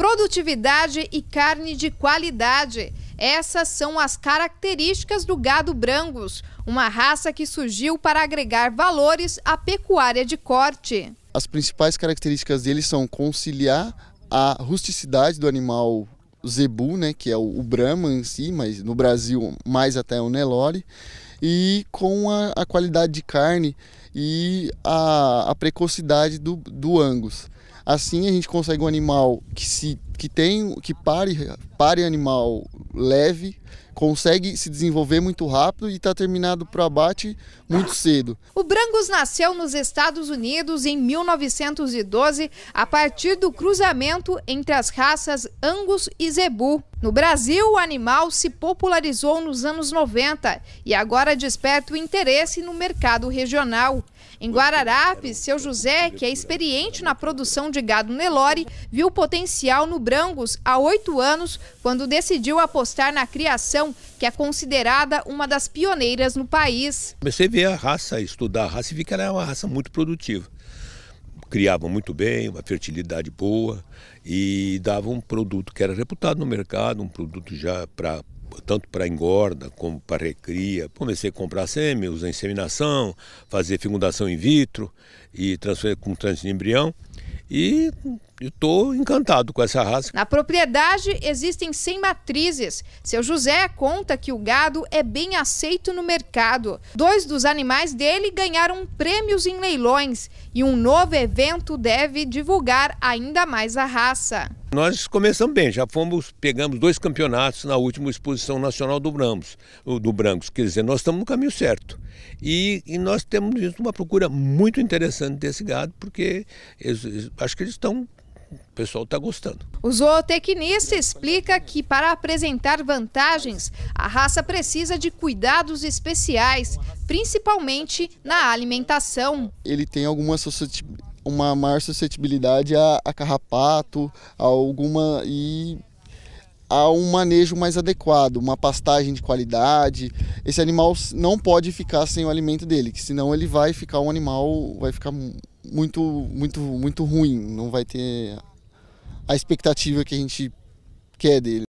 produtividade e carne de qualidade. Essas são as características do gado brangos, uma raça que surgiu para agregar valores à pecuária de corte. As principais características dele são conciliar a rusticidade do animal zebu, né, que é o, o Brahma em si, mas no Brasil mais até o Nelore, e com a, a qualidade de carne e a, a precocidade do, do Angus. Assim a gente consegue um animal que se que tem que pare, pare animal leve, consegue se desenvolver muito rápido e está terminado para abate muito cedo. O Brangus nasceu nos Estados Unidos em 1912 a partir do cruzamento entre as raças Angus e Zebu. No Brasil, o animal se popularizou nos anos 90 e agora desperta o interesse no mercado regional. Em Guararapes, seu José, que é experiente na produção de gado Nelore, viu potencial no morangos há oito anos, quando decidiu apostar na criação, que é considerada uma das pioneiras no país. Comecei a ver a raça, estudar a raça e vi que ela é uma raça muito produtiva. Criavam muito bem, uma fertilidade boa e davam um produto que era reputado no mercado, um produto já para tanto para engorda como para recria. Comecei a comprar sêmen, usar inseminação, fazer fecundação in vitro e transferir com transferência de embrião. E estou encantado com essa raça. Na propriedade existem 100 matrizes. Seu José conta que o gado é bem aceito no mercado. Dois dos animais dele ganharam prêmios em leilões e um novo evento deve divulgar ainda mais a raça. Nós começamos bem, já fomos, pegamos dois campeonatos na última exposição nacional do Bramos, do Brancos, quer dizer, nós estamos no caminho certo. E, e nós temos visto uma procura muito interessante desse gado, porque eles, acho que eles estão o pessoal está gostando. O zootecnista explica que para apresentar vantagens, a raça precisa de cuidados especiais, principalmente na alimentação. Ele tem alguma uma maior suscetibilidade a, a carrapato, a alguma e a um manejo mais adequado, uma pastagem de qualidade. Esse animal não pode ficar sem o alimento dele, que senão ele vai ficar um animal, vai ficar muito, muito, muito ruim. Não vai ter a expectativa que a gente quer dele.